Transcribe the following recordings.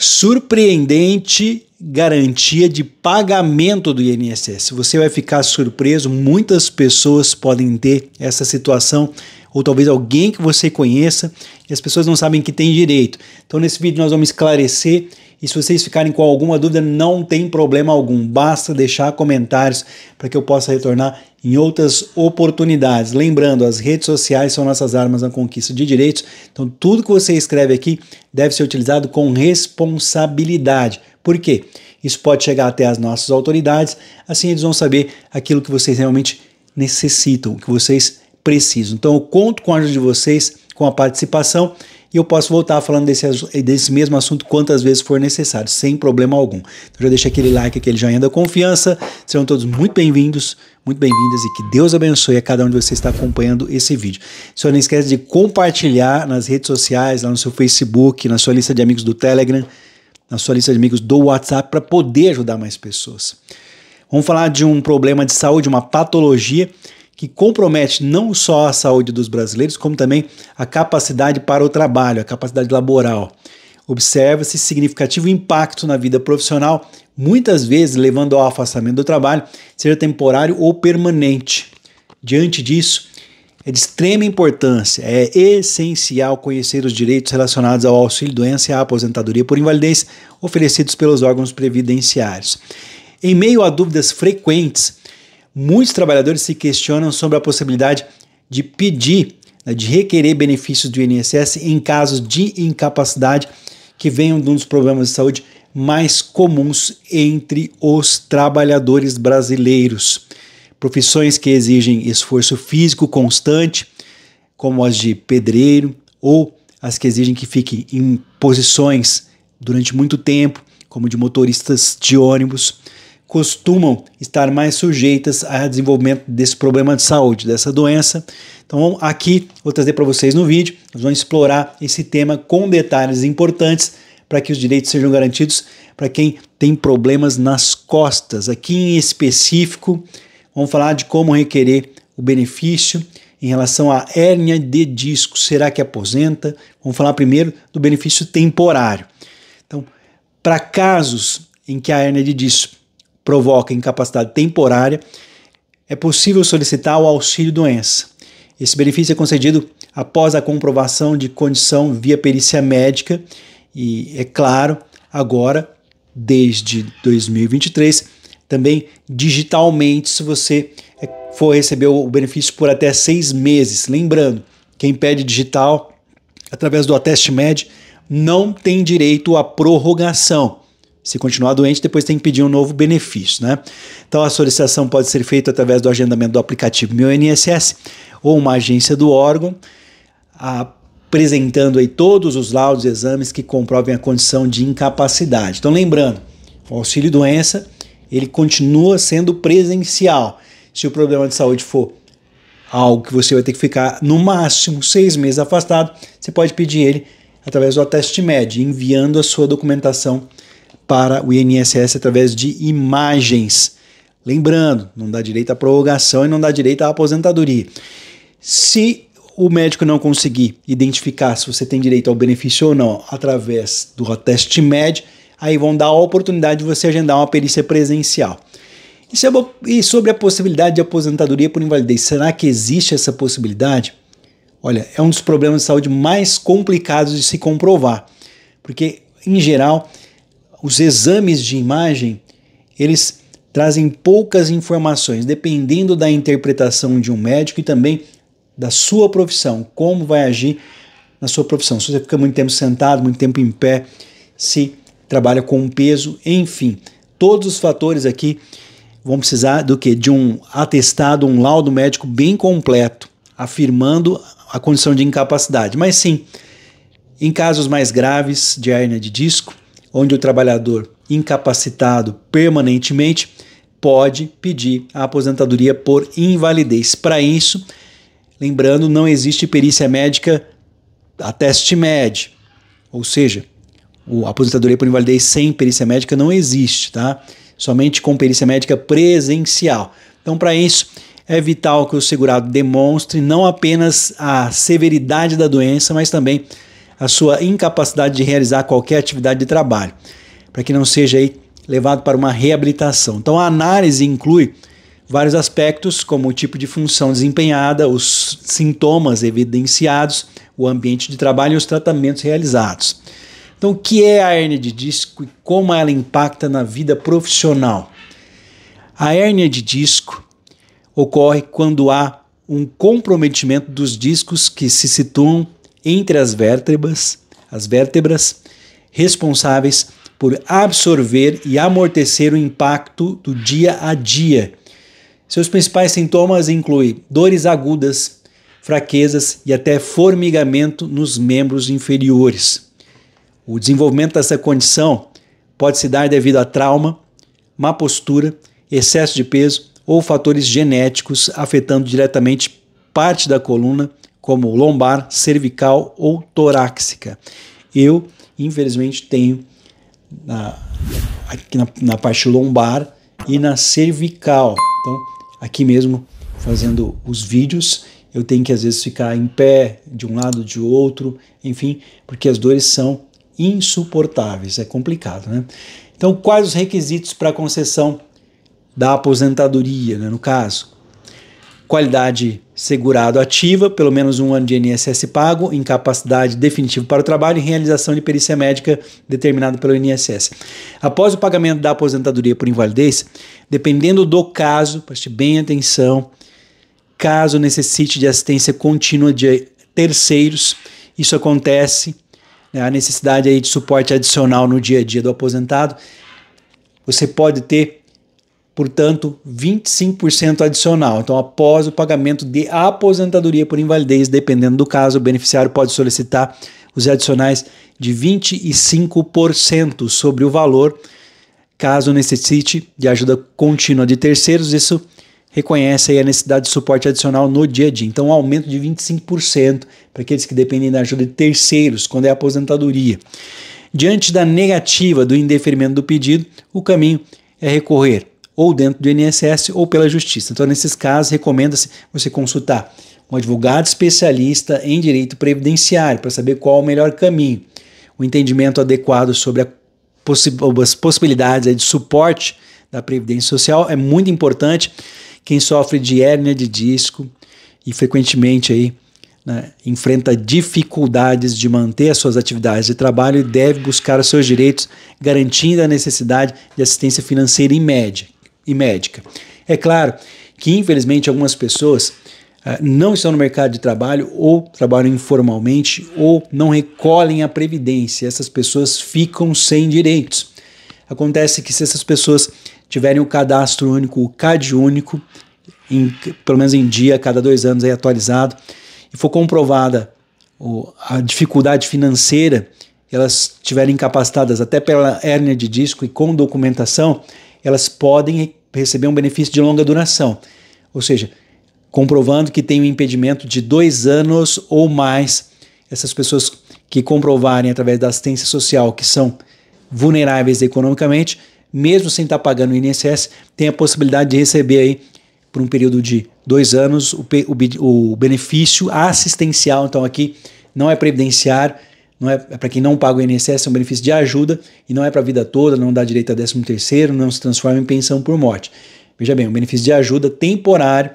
surpreendente garantia de pagamento do INSS. Você vai ficar surpreso, muitas pessoas podem ter essa situação ou talvez alguém que você conheça e as pessoas não sabem que tem direito. Então nesse vídeo nós vamos esclarecer e se vocês ficarem com alguma dúvida, não tem problema algum, basta deixar comentários para que eu possa retornar em outras oportunidades. Lembrando, as redes sociais são nossas armas na conquista de direitos, então tudo que você escreve aqui deve ser utilizado com responsabilidade. Por quê? Isso pode chegar até as nossas autoridades, assim eles vão saber aquilo que vocês realmente necessitam, o que vocês precisam. Então eu conto com a ajuda de vocês, com a participação e eu posso voltar falando desse, desse mesmo assunto quantas vezes for necessário, sem problema algum. Então já deixa aquele like, aquele joinha da confiança. Serão todos muito bem-vindos, muito bem-vindas e que Deus abençoe a cada um de vocês que está acompanhando esse vídeo. Só não esquece de compartilhar nas redes sociais, lá no seu Facebook, na sua lista de amigos do Telegram, na sua lista de amigos do WhatsApp, para poder ajudar mais pessoas. Vamos falar de um problema de saúde, uma patologia que compromete não só a saúde dos brasileiros, como também a capacidade para o trabalho, a capacidade laboral. Observa-se significativo impacto na vida profissional, muitas vezes levando ao afastamento do trabalho, seja temporário ou permanente. Diante disso, é de extrema importância, é essencial conhecer os direitos relacionados ao auxílio-doença e à aposentadoria por invalidez oferecidos pelos órgãos previdenciários. Em meio a dúvidas frequentes muitos trabalhadores se questionam sobre a possibilidade de pedir, né, de requerer benefícios do INSS em casos de incapacidade que venham de um dos problemas de saúde mais comuns entre os trabalhadores brasileiros. Profissões que exigem esforço físico constante, como as de pedreiro, ou as que exigem que fique em posições durante muito tempo, como de motoristas de ônibus costumam estar mais sujeitas a desenvolvimento desse problema de saúde, dessa doença. Então, aqui vou trazer para vocês no vídeo, nós vamos explorar esse tema com detalhes importantes para que os direitos sejam garantidos para quem tem problemas nas costas. Aqui em específico, vamos falar de como requerer o benefício em relação à hérnia de disco. Será que aposenta? Vamos falar primeiro do benefício temporário. Então, para casos em que a hérnia de disco provoca incapacidade temporária, é possível solicitar o auxílio-doença. Esse benefício é concedido após a comprovação de condição via perícia médica e, é claro, agora, desde 2023, também digitalmente, se você é, for receber o benefício por até seis meses. Lembrando, quem pede digital através do Ateste médio não tem direito à prorrogação. Se continuar doente, depois tem que pedir um novo benefício, né? Então a solicitação pode ser feita através do agendamento do aplicativo Meu INSS ou uma agência do órgão, apresentando aí todos os laudos e exames que comprovem a condição de incapacidade. Então lembrando, o auxílio doença, ele continua sendo presencial. Se o problema de saúde for algo que você vai ter que ficar no máximo seis meses afastado, você pode pedir ele através do teste médio, enviando a sua documentação para o INSS através de imagens. Lembrando, não dá direito à prorrogação e não dá direito à aposentadoria. Se o médico não conseguir identificar se você tem direito ao benefício ou não através do teste médio, aí vão dar a oportunidade de você agendar uma perícia presencial. E sobre a possibilidade de aposentadoria por invalidez, será que existe essa possibilidade? Olha, é um dos problemas de saúde mais complicados de se comprovar, porque em geral os exames de imagem, eles trazem poucas informações, dependendo da interpretação de um médico e também da sua profissão, como vai agir na sua profissão. Se você fica muito tempo sentado, muito tempo em pé, se trabalha com peso, enfim, todos os fatores aqui vão precisar do que de um atestado, um laudo médico bem completo, afirmando a condição de incapacidade. Mas sim, em casos mais graves de hernia de disco, onde o trabalhador incapacitado permanentemente pode pedir a aposentadoria por invalidez. Para isso, lembrando, não existe perícia médica a teste médio, ou seja, a aposentadoria por invalidez sem perícia médica não existe, tá? Somente com perícia médica presencial. Então, para isso, é vital que o segurado demonstre não apenas a severidade da doença, mas também a sua incapacidade de realizar qualquer atividade de trabalho, para que não seja aí levado para uma reabilitação. Então a análise inclui vários aspectos, como o tipo de função desempenhada, os sintomas evidenciados, o ambiente de trabalho e os tratamentos realizados. Então, o que é a hernia de disco e como ela impacta na vida profissional? A hernia de disco ocorre quando há um comprometimento dos discos que se situam entre as vértebras, as vértebras responsáveis por absorver e amortecer o impacto do dia a dia. Seus principais sintomas incluem dores agudas, fraquezas e até formigamento nos membros inferiores. O desenvolvimento dessa condição pode se dar devido a trauma, má postura, excesso de peso ou fatores genéticos afetando diretamente parte da coluna como lombar, cervical ou torácica. Eu, infelizmente, tenho na, aqui na, na parte lombar e na cervical. Então, aqui mesmo, fazendo os vídeos, eu tenho que às vezes ficar em pé de um lado, de outro, enfim, porque as dores são insuportáveis, é complicado, né? Então, quais os requisitos para concessão da aposentadoria, né, no caso? qualidade segurado ativa, pelo menos um ano de INSS pago, incapacidade definitiva para o trabalho e realização de perícia médica determinada pelo INSS. Após o pagamento da aposentadoria por invalidez, dependendo do caso, preste bem atenção, caso necessite de assistência contínua de terceiros, isso acontece, né, a necessidade aí de suporte adicional no dia a dia do aposentado, você pode ter portanto, 25% adicional. Então, após o pagamento de aposentadoria por invalidez, dependendo do caso, o beneficiário pode solicitar os adicionais de 25% sobre o valor, caso necessite de ajuda contínua de terceiros. Isso reconhece a necessidade de suporte adicional no dia a dia. Então, um aumento de 25% para aqueles que dependem da ajuda de terceiros quando é aposentadoria. Diante da negativa do indeferimento do pedido, o caminho é recorrer ou dentro do INSS ou pela Justiça. Então, nesses casos, recomenda-se você consultar um advogado especialista em direito previdenciário para saber qual o melhor caminho, o entendimento adequado sobre possi as possibilidades né, de suporte da previdência social é muito importante. Quem sofre de hérnia de disco e frequentemente aí né, enfrenta dificuldades de manter as suas atividades de trabalho deve buscar os seus direitos, garantindo a necessidade de assistência financeira em média e médica. É claro que, infelizmente, algumas pessoas ah, não estão no mercado de trabalho ou trabalham informalmente ou não recolhem a previdência. Essas pessoas ficam sem direitos. Acontece que se essas pessoas tiverem o cadastro único, o CAD único, em, pelo menos em dia, cada dois anos aí atualizado, e for comprovada a dificuldade financeira, elas estiverem incapacitadas até pela hérnia de disco e com documentação, elas podem receber um benefício de longa duração, ou seja, comprovando que tem um impedimento de dois anos ou mais. Essas pessoas que comprovarem através da assistência social que são vulneráveis economicamente, mesmo sem estar pagando o INSS, tem a possibilidade de receber aí por um período de dois anos o, o, o benefício assistencial. Então aqui não é previdenciário, não é, é para quem não paga o INSS, é um benefício de ajuda e não é para a vida toda, não dá direito a 13 terceiro, não se transforma em pensão por morte. Veja bem, um benefício de ajuda temporário,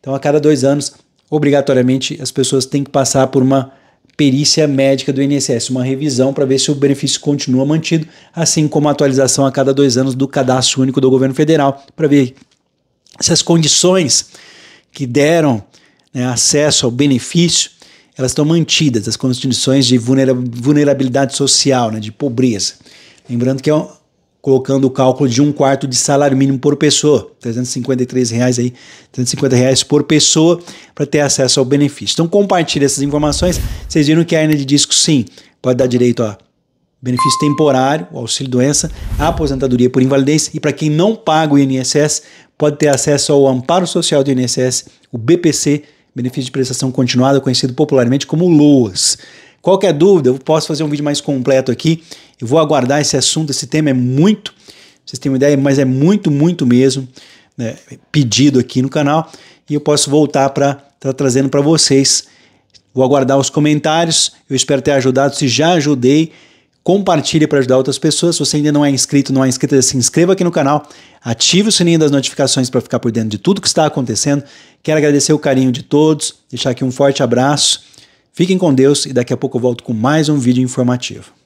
então a cada dois anos, obrigatoriamente, as pessoas têm que passar por uma perícia médica do INSS, uma revisão para ver se o benefício continua mantido, assim como a atualização a cada dois anos do cadastro único do governo federal, para ver se as condições que deram né, acesso ao benefício elas estão mantidas, as condições de vulnerabilidade social, né, de pobreza. Lembrando que é colocando o cálculo de um quarto de salário mínimo por pessoa, 353 reais aí, 350 reais por pessoa para ter acesso ao benefício. Então compartilhe essas informações. Vocês viram que a hernia de disco sim pode dar direito a benefício temporário, auxílio doença, aposentadoria por invalidez e para quem não paga o INSS pode ter acesso ao amparo social do INSS, o BPC benefício de prestação continuada, conhecido popularmente como LOAS. Qualquer dúvida, eu posso fazer um vídeo mais completo aqui. Eu vou aguardar esse assunto, esse tema é muito, vocês têm uma ideia, mas é muito, muito mesmo né, pedido aqui no canal. E eu posso voltar para estar tá trazendo para vocês. Vou aguardar os comentários. Eu espero ter ajudado. Se já ajudei, compartilhe para ajudar outras pessoas. Se você ainda não é inscrito, não é inscrita, se inscreva aqui no canal, ative o sininho das notificações para ficar por dentro de tudo que está acontecendo. Quero agradecer o carinho de todos, deixar aqui um forte abraço. Fiquem com Deus e daqui a pouco eu volto com mais um vídeo informativo.